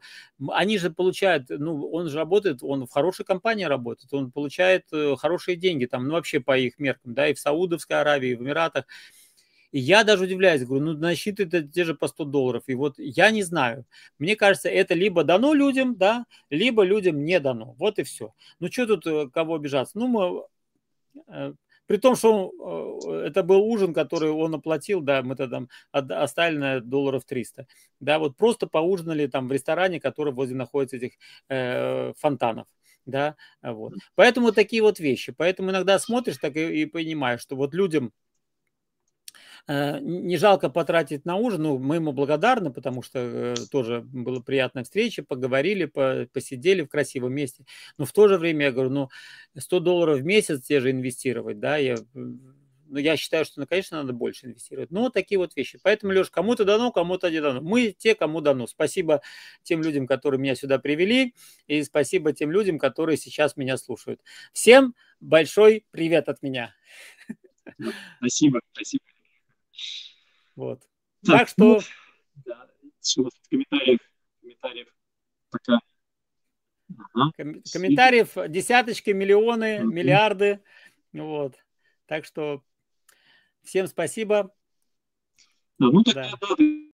они же получают, ну он же работает, он в хорошей компании работает, он получает э, хорошие деньги там, ну вообще по их меркам, да, и в Саудовской Аравии, и в Эмиратах. И я даже удивляюсь, говорю, ну, насчиты это те же по 100 долларов. И вот я не знаю. Мне кажется, это либо дано людям, да, либо людям не дано. Вот и все. Ну, что тут э, кого обижаться? Ну, мы э, при том, что э, это был ужин, который он оплатил, да, мы тогда оставили на долларов 300. Да, вот просто поужинали там в ресторане, который возле находится этих э, фонтанов. Да, вот. Поэтому такие вот вещи. Поэтому иногда смотришь так и, и понимаешь, что вот людям Э, не жалко потратить на ужин, ну, мы ему благодарны, потому что э, тоже было приятная встреча, поговорили, по посидели в красивом месте. Но в то же время я говорю, ну, 100 долларов в месяц те же инвестировать, да, я но ну, я считаю, что, ну, конечно, надо больше инвестировать. Но ну, такие вот вещи. Поэтому, Леш, кому-то дано, кому-то не дано. Мы те, кому дано. Спасибо тем людям, которые меня сюда привели, и спасибо тем людям, которые сейчас меня слушают. Всем большой привет от меня. Спасибо, спасибо. Вот. Так, так что... Ну, да, что комментариев, комментариев пока Ага. Комментариев десяточки, миллионы, ага. миллиарды. Вот. Так что всем спасибо. Да, ну тогда да. да,